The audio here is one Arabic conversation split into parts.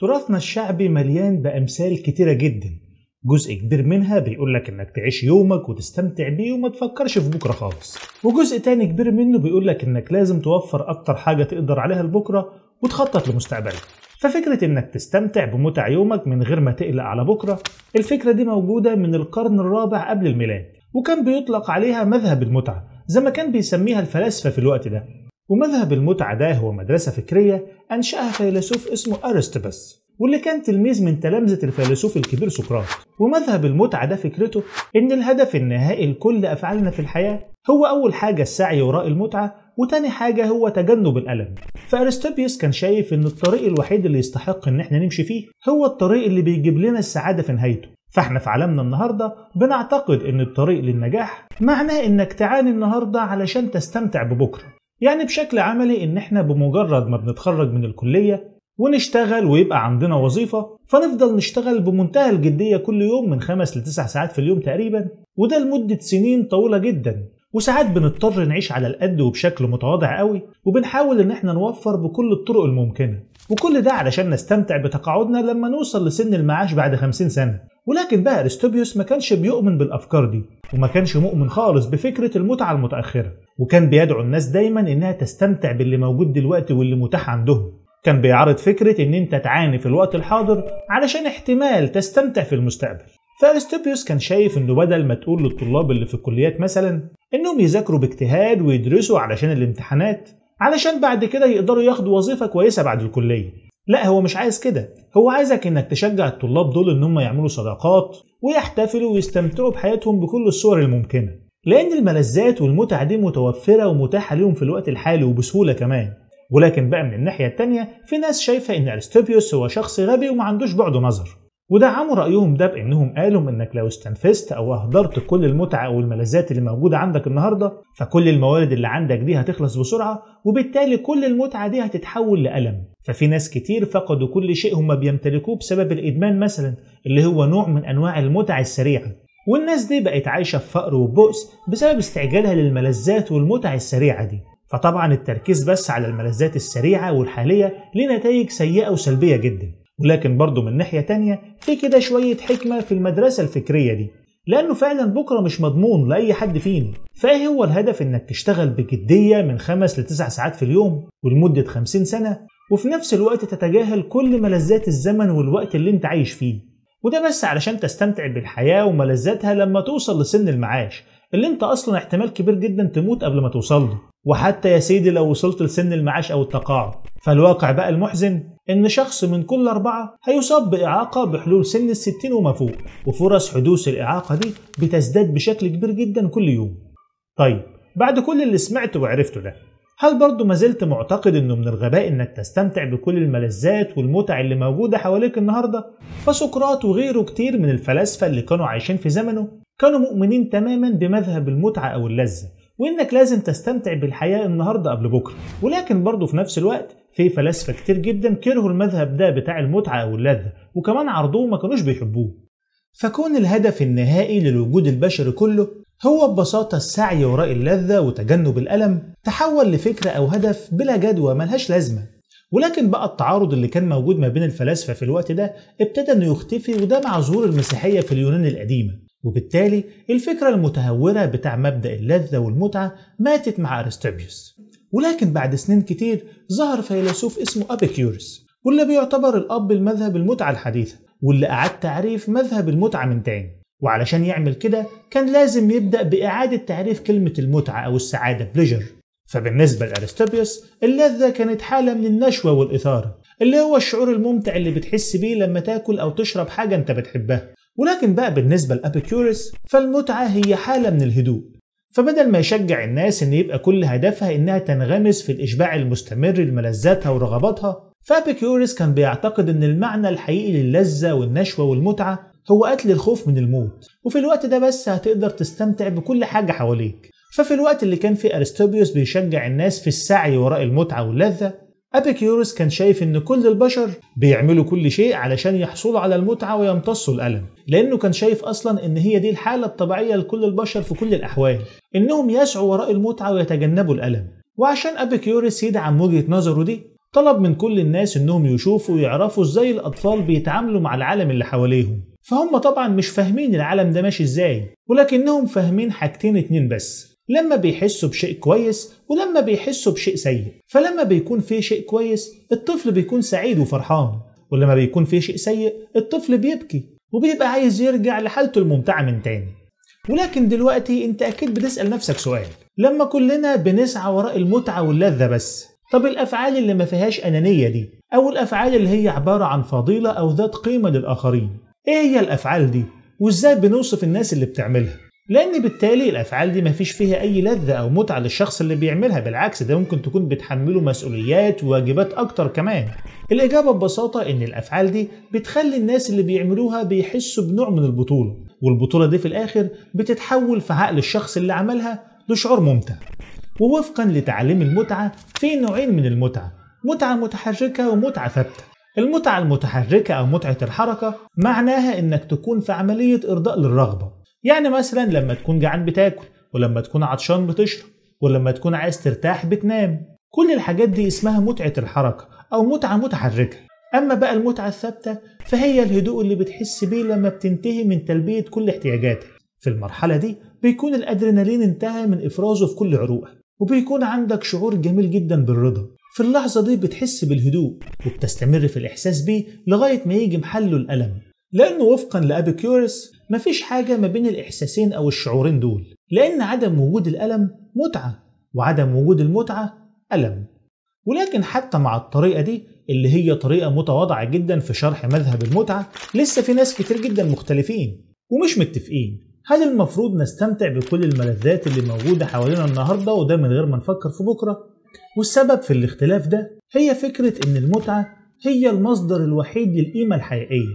تراثنا الشعبي مليان بأمثال كتيرة جدا جزء كبير منها بيقول لك انك تعيش يومك وتستمتع بيه وما تفكرش في بكره خالص وجزء تاني كبير منه بيقول لك انك لازم توفر اكتر حاجه تقدر عليها لبكره وتخطط لمستقبلك ففكرة إنك تستمتع بمتع يومك من غير ما تقلق على بكرة، الفكرة دي موجودة من القرن الرابع قبل الميلاد، وكان بيطلق عليها مذهب المتعة، زي ما كان بيسميها الفلاسفة في الوقت ده، ومذهب المتعة ده هو مدرسة فكرية أنشأها فيلسوف اسمه أرستبس واللي كان تلميذ من تلامذة الفيلسوف الكبير سقراط ومذهب المتعة ده فكرته إن الهدف النهائي لكل أفعالنا في الحياة هو أول حاجة السعي وراء المتعة وتاني حاجة هو تجنب الألم فأرستوبيوس كان شايف إن الطريق الوحيد اللي يستحق إن إحنا نمشي فيه هو الطريق اللي بيجيب لنا السعادة في نهايته فاحنا في عالمنا النهارده بنعتقد ان الطريق للنجاح معناه انك تعاني النهارده علشان تستمتع ببكره يعني بشكل عملي ان احنا بمجرد ما بنتخرج من الكلية ونشتغل ويبقى عندنا وظيفة فنفضل نشتغل بمنتهى الجدية كل يوم من خمس لتسع ساعات في اليوم تقريبا وده لمدة سنين طويلة جدا وساعات بنضطر نعيش على القد وبشكل متواضع قوي وبنحاول ان احنا نوفر بكل الطرق الممكنه وكل ده علشان نستمتع بتقاعدنا لما نوصل لسن المعاش بعد 50 سنه ولكن بقى ارستوبيوس ما كانش بيؤمن بالافكار دي وما كانش مؤمن خالص بفكره المتعه المتاخره وكان بيدعو الناس دايما انها تستمتع باللي موجود دلوقتي واللي متاح عندهم كان بيعرض فكره ان انت تعاني في الوقت الحاضر علشان احتمال تستمتع في المستقبل فارستوبيوس كان شايف انه بدل ما تقول للطلاب اللي في الكليات مثلا انهم يذاكروا باجتهاد ويدرسوا علشان الامتحانات علشان بعد كده يقدروا ياخدوا وظيفه كويسه بعد الكليه لا هو مش عايز كده هو عايزك انك تشجع الطلاب دول ان هم يعملوا صداقات ويحتفلوا ويستمتعوا بحياتهم بكل الصور الممكنه لان الملذات والمتع دي متوفره ومتاحه ليهم في الوقت الحالي وبسهوله كمان ولكن بقى من الناحيه التانيه في ناس شايفه ان ارستوبيوس هو شخص غبي ومعندوش بعد نظر ودعموا رايهم ده بانهم قالوا انك لو استنفذت او اهدرت كل المتعه او الملذات اللي موجوده عندك النهارده فكل الموارد اللي عندك دي هتخلص بسرعه وبالتالي كل المتعه دي هتتحول لالم ففي ناس كتير فقدوا كل شيء هم بيمتلكوه بسبب الإدمان مثلا اللي هو نوع من أنواع المتع السريعة والناس دي بقت عايشة في فقر وبؤس بسبب استعجالها للملذات والمتع السريعة دي فطبعا التركيز بس على الملذات السريعة والحالية ليه نتائج سيئة وسلبية جدا ولكن برضه من ناحية تانية في كده شوية حكمة في المدرسة الفكرية دي لأنه فعلا بكرة مش مضمون لأي حد فينا فإيه هو الهدف إنك تشتغل بجدية من 5 ل 9 ساعات في اليوم ولمدة 50 سنة وفي نفس الوقت تتجاهل كل ملذات الزمن والوقت اللي انت عايش فيه وده بس علشان تستمتع بالحياة وملذاتها لما توصل لسن المعاش اللي انت اصلا احتمال كبير جدا تموت قبل ما توصل له وحتى يا سيدي لو وصلت لسن المعاش او التقاعد فالواقع بقى المحزن ان شخص من كل اربعة هيصاب باعاقة بحلول سن الستين وما فوق وفرص حدوث الاعاقة دي بتزداد بشكل كبير جدا كل يوم طيب بعد كل اللي سمعته وعرفته ده هل برضه ما زلت معتقد انه من الغباء انك تستمتع بكل الملذات والمتع اللي موجودة حواليك النهاردة؟ فسقراط وغيره كتير من الفلاسفة اللي كانوا عايشين في زمنه كانوا مؤمنين تماما بمذهب المتعة او اللذة وانك لازم تستمتع بالحياة النهاردة قبل بكرة ولكن برضه في نفس الوقت في فلاسفة كتير جدا كرهوا المذهب ده بتاع المتعة او اللذة وكمان عرضوه ما كانوش بيحبوه فكون الهدف النهائي للوجود البشري كله هو ببساطة السعي وراء اللذة وتجنب الألم تحول لفكرة أو هدف بلا جدوى ملهاش لازمة ولكن بقى التعارض اللي كان موجود ما بين الفلاسفة في الوقت ده ابتدى انه يختفي وده مع ظهور المسيحية في اليونان القديمة وبالتالي الفكرة المتهورة بتاع مبدأ اللذة والمتعة ماتت مع أرستوبيوس ولكن بعد سنين كتير ظهر فيلسوف اسمه أبيكيورس واللي بيعتبر الأب المذهب المتعة الحديثة واللي أعاد تعريف مذهب المتعة من تاني وعلشان يعمل كده كان لازم يبدأ بإعادة تعريف كلمة المتعة أو السعادة بليجر فبالنسبة لأرستبيوس اللذة كانت حالة من النشوة والإثارة اللي هو الشعور الممتع اللي بتحس بيه لما تاكل أو تشرب حاجة أنت بتحبها ولكن بقى بالنسبة لأبيكيوريس فالمتعة هي حالة من الهدوء فبدل ما يشجع الناس ان يبقى كل هدفها انها تنغمس في الاشباع المستمر لملذاتها ورغباتها فابيكيوريس كان بيعتقد ان المعنى الحقيقي للذة والنشوة والمتعة هو قتل الخوف من الموت وفي الوقت ده بس هتقدر تستمتع بكل حاجة حواليك ففي الوقت اللي كان فيه أرستوبيوس بيشجع الناس في السعي وراء المتعة واللذة أبيكيوروس كان شايف إن كل البشر بيعملوا كل شيء علشان يحصلوا على المتعة ويمتصوا الألم لأنه كان شايف أصلا إن هي دي الحالة الطبيعية لكل البشر في كل الأحوال إنهم يسعوا وراء المتعة ويتجنبوا الألم وعشان أبيكيوروس يدعم وجهة نظره دي طلب من كل الناس إنهم يشوفوا ويعرفوا إزاي الأطفال بيتعاملوا مع العالم اللي حواليهم فهم طبعا مش فاهمين العالم ده ماشي ازاي ولكنهم فاهمين حاجتين اتنين بس لما بيحسوا بشيء كويس ولما بيحسوا بشيء سيء فلما بيكون فيه شيء كويس الطفل بيكون سعيد وفرحان ولما بيكون فيه شيء سيء الطفل بيبكي وبيبقى عايز يرجع لحالته الممتعة من تاني ولكن دلوقتي انت اكيد بتسأل نفسك سؤال لما كلنا بنسعى وراء المتعة واللذة بس طب الافعال اللي ما فيهاش انانية دي او الافعال اللي هي عبارة عن فضيلة او ذات قيمة للاخرين ايه هي الافعال دي وازاي بنوصف الناس اللي بتعملها لان بالتالي الافعال دي مفيش فيها اي لذة او متعة للشخص اللي بيعملها بالعكس ده ممكن تكون بتحمله مسؤوليات وواجبات اكتر كمان الاجابة ببساطة ان الافعال دي بتخلي الناس اللي بيعملوها بيحسوا بنوع من البطولة والبطولة دي في الاخر بتتحول في عقل الشخص اللي عملها لشعور ممتع ووفقا لتعليم المتعة في نوعين من المتعة متعة متحركة ومتعة ثابتة المتعة المتحركة أو متعة الحركة معناها إنك تكون في عملية إرضاء للرغبة يعني مثلا لما تكون جعان بتاكل ولما تكون عطشان بتشرب ولما تكون عايز ترتاح بتنام كل الحاجات دي اسمها متعة الحركة أو متعة متحركة أما بقى المتعة الثابتة فهي الهدوء اللي بتحس بيه لما بتنتهي من تلبية كل احتياجاتك في المرحلة دي بيكون الأدرينالين انتهى من إفرازه في كل عروقك وبيكون عندك شعور جميل جدا بالرضا في اللحظة دي بتحس بالهدوء وبتستمر في الإحساس بيه لغاية ما يجي محله الألم لأنه وفقا لأبيكيورس مفيش حاجة ما بين الإحساسين أو الشعورين دول لأن عدم وجود الألم متعة وعدم وجود المتعة ألم ولكن حتى مع الطريقة دي اللي هي طريقة متواضعة جدا في شرح مذهب المتعة لسه في ناس كتير جدا مختلفين ومش متفقين هل المفروض نستمتع بكل الملذات اللي موجودة حوالينا النهاردة وده من غير ما نفكر في بكرة والسبب في الاختلاف ده هي فكرة إن المتعة هي المصدر الوحيد للقيمة الحقيقية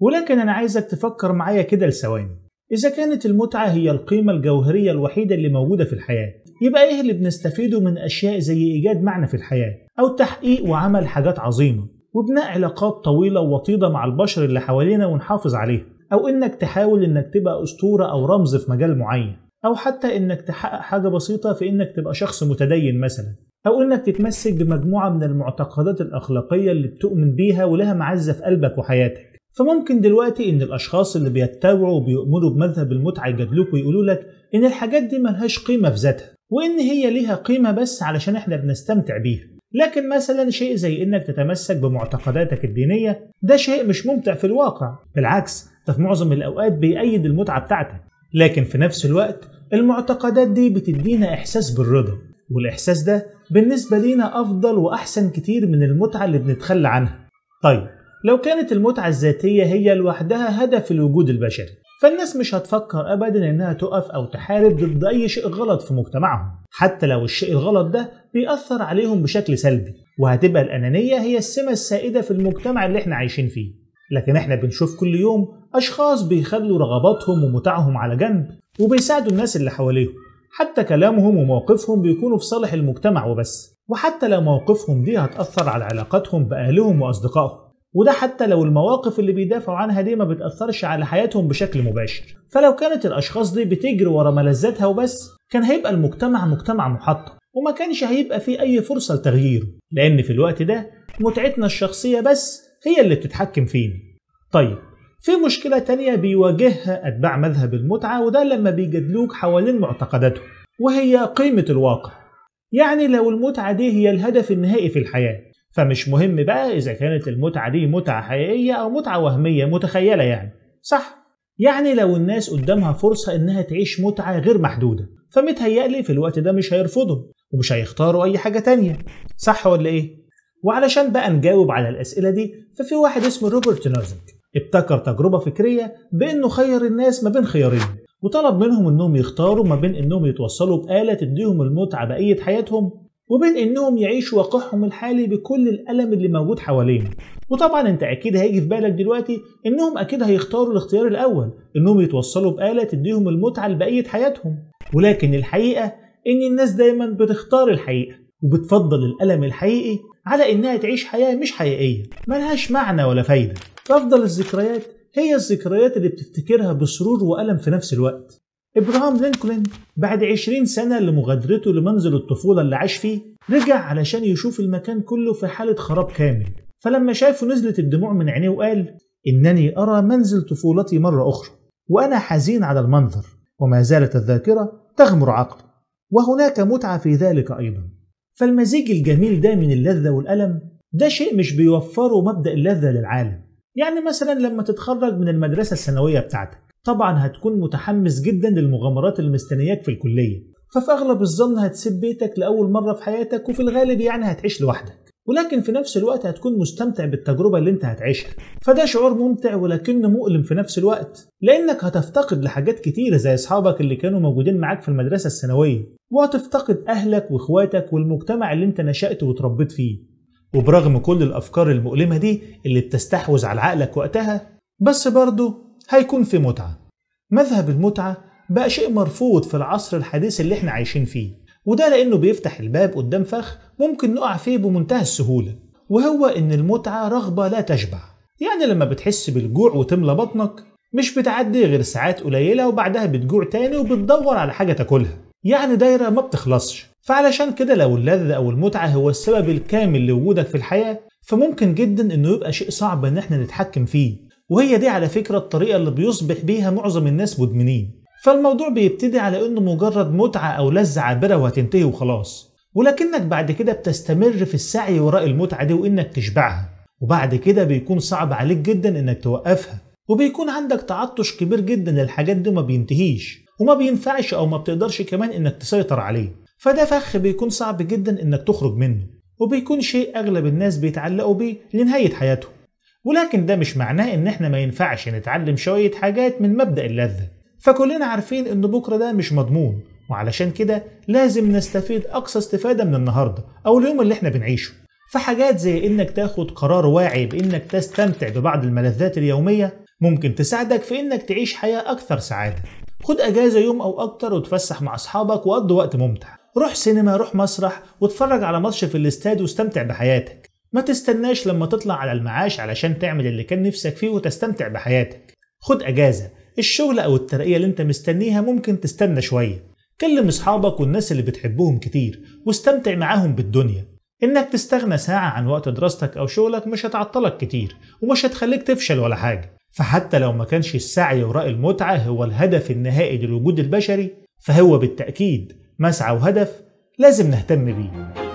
ولكن أنا عايزك تفكر معايا كده لثواني إذا كانت المتعة هي القيمة الجوهرية الوحيدة اللي موجودة في الحياة يبقى إيه اللي بنستفيده من أشياء زي إيجاد معنى في الحياة أو تحقيق وعمل حاجات عظيمة وبناء علاقات طويلة ووطيدة مع البشر اللي حوالينا ونحافظ عليها أو إنك تحاول إنك تبقى أسطورة أو رمز في مجال معين أو حتى إنك تحقق حاجة بسيطة في إنك تبقى شخص متدين مثلا أو إنك تتمسك بمجموعة من المعتقدات الأخلاقية اللي بتؤمن بيها ولها معزة في قلبك وحياتك فممكن دلوقتي إن الأشخاص اللي بيتبعوا وبيؤمنوا بمذهب المتعة يجادلوك ويقولوا لك إن الحاجات دي ملهاش قيمة في ذاتها وإن هي ليها قيمة بس علشان إحنا بنستمتع بيها لكن مثلا شيء زي انك تتمسك بمعتقداتك الدينيه ده شيء مش ممتع في الواقع بالعكس ده في معظم الاوقات بيأيد المتعه بتاعتك لكن في نفس الوقت المعتقدات دي بتدينا احساس بالرضا والاحساس ده بالنسبه لينا افضل واحسن كتير من المتعه اللي بنتخلى عنها طيب لو كانت المتعه الذاتيه هي لوحدها هدف الوجود البشري فالناس مش هتفكر ابدا انها تقف او تحارب ضد اي شيء غلط في مجتمعهم حتى لو الشيء الغلط ده بيأثر عليهم بشكل سلبي وهتبقى الانانيه هي السمه السائده في المجتمع اللي احنا عايشين فيه لكن احنا بنشوف كل يوم اشخاص بيخلوا رغباتهم ومتعهم على جنب وبيساعدوا الناس اللي حواليهم حتى كلامهم ومواقفهم بيكونوا في صالح المجتمع وبس وحتى لو مواقفهم دي هتأثر على علاقاتهم بأهلهم وأصدقائهم وده حتى لو المواقف اللي بيدافعوا عنها دي ما بتأثرش على حياتهم بشكل مباشر فلو كانت الأشخاص دي بتجري ورا ملذاتها وبس كان هيبقى المجتمع مجتمع محطة وما كانش هيبقى فيه أي فرصة لتغييره لأن في الوقت ده متعتنا الشخصية بس هي اللي بتتحكم فينا طيب في مشكلة تانية بيواجهها أتباع مذهب المتعة وده لما بيجادلوك حوالين معتقداتهم وهي قيمة الواقع يعني لو المتعة دي هي الهدف النهائي في الحياة فمش مهم بقى إذا كانت المتعة دي متعة حقيقية أو متعة وهمية متخيلة يعني صح يعني لو الناس قدامها فرصة إنها تعيش متعة غير محدودة فمتهيألي في الوقت ده مش هيرفضوا ومش هيختاروا أي حاجة تانية صح ولا إيه؟ وعلشان بقى نجاوب على الأسئلة دي ففي واحد اسمه روبرت نوزنج ابتكر تجربة فكرية بأنه خير الناس ما بين خيارين وطلب منهم أنهم يختاروا ما بين أنهم يتوصلوا بآلة تديهم المتعة بقية حياتهم وبين أنهم يعيشوا واقعهم الحالي بكل الألم اللي موجود حواليهم وطبعا أنت أكيد هيجي في بالك دلوقتي أنهم أكيد هيختاروا الاختيار الأول أنهم يتوصلوا بآلة تديهم المتعة لبقية حياتهم ولكن الحقيقة أن الناس دايما بتختار الحقيقة وبتفضل الألم الحقيقي على إنها تعيش حياة مش حقيقية ملهاش معنى ولا فايدة فأفضل الذكريات هي الذكريات اللي بتفتكرها بسرور وألم في نفس الوقت إبراهام لينكولن بعد 20 سنة لمغادرته لمنزل الطفولة اللي عاش فيه رجع علشان يشوف المكان كله في حالة خراب كامل فلما شافه نزلت الدموع من عينيه وقال إنني أرى منزل طفولتي مرة أخرى وأنا حزين على المنظر وما زالت الذاكرة تغمر عقلي وهناك متعة في ذلك أيضا فالمزيج الجميل ده من اللذة والألم ده شيء مش بيوفره مبدأ اللذة للعالم يعني مثلا لما تتخرج من المدرسة الثانوية بتاعتك طبعا هتكون متحمس جدا للمغامرات اللي مستنياك في الكلية ففي أغلب الظن هتسيب بيتك لأول مرة في حياتك وفي الغالب يعني هتعيش لوحدك ولكن في نفس الوقت هتكون مستمتع بالتجربة اللي انت هتعيشها فده شعور ممتع ولكنه مؤلم في نفس الوقت لأنك هتفتقد لحاجات كتيرة زي أصحابك اللي كانوا موجودين معاك في المدرسة الثانوية وهتفتقد أهلك وإخواتك والمجتمع اللي انت نشأت وتربيت فيه وبرغم كل الأفكار المؤلمة دي اللي بتستحوذ على عقلك وقتها بس برضه هيكون في متعة مذهب المتعة بقى شيء مرفوض في العصر الحديث اللي احنا عايشين فيه وده لأنه بيفتح الباب قدام فخ ممكن نقع فيه بمنتهى السهولة وهو إن المتعة رغبة لا تشبع يعني لما بتحس بالجوع وتملى بطنك مش بتعدي غير ساعات قليلة وبعدها بتجوع تاني وبتدور على حاجة تاكلها يعني دايرة ما بتخلصش فعلشان كده لو اللذة أو المتعة هو السبب الكامل لوجودك في الحياة فممكن جدا إنه يبقى شيء صعب إن إحنا نتحكم فيه وهي دي على فكرة الطريقة اللي بيصبح بيها معظم الناس مدمنين فالموضوع بيبتدي على إنه مجرد متعة أو لذة عابرة وهتنتهي وخلاص ولكنك بعد كده بتستمر في السعي وراء المتعة دي وإنك تشبعها وبعد كده بيكون صعب عليك جدا إنك توقفها وبيكون عندك تعطش كبير جدا للحاجات دي وما بينتهيش وما بينفعش أو ما بتقدرش كمان إنك تسيطر عليه فده فخ بيكون صعب جدا انك تخرج منه وبيكون شيء اغلب الناس بيتعلقوا بيه لنهاية حياتهم ولكن ده مش معناه ان احنا ما ينفعش نتعلم شوية حاجات من مبدأ اللذة فكلنا عارفين ان بكرة ده مش مضمون وعلشان كده لازم نستفيد اقصى استفادة من النهاردة او اليوم اللي احنا بنعيشه فحاجات زي انك تاخد قرار واعي بانك تستمتع ببعض الملذات اليومية ممكن تساعدك في انك تعيش حياة اكثر سعادة خد اجازة يوم او اكتر وتفسح مع اصحابك وقضي وقت ممتع روح سينما روح مسرح واتفرج على ماتش في الاستاد واستمتع بحياتك ما تستناش لما تطلع على المعاش علشان تعمل اللي كان نفسك فيه وتستمتع بحياتك خد اجازه الشغل او الترقيه اللي انت مستنيها ممكن تستنى شويه كلم اصحابك والناس اللي بتحبهم كتير واستمتع معاهم بالدنيا انك تستغنى ساعه عن وقت دراستك او شغلك مش هتعطلك كتير ومش هتخليك تفشل ولا حاجه فحتى لو ما كانش السعي وراء المتعه هو الهدف النهائي للوجود البشري فهو بالتاكيد مسعى وهدف لازم نهتم بيه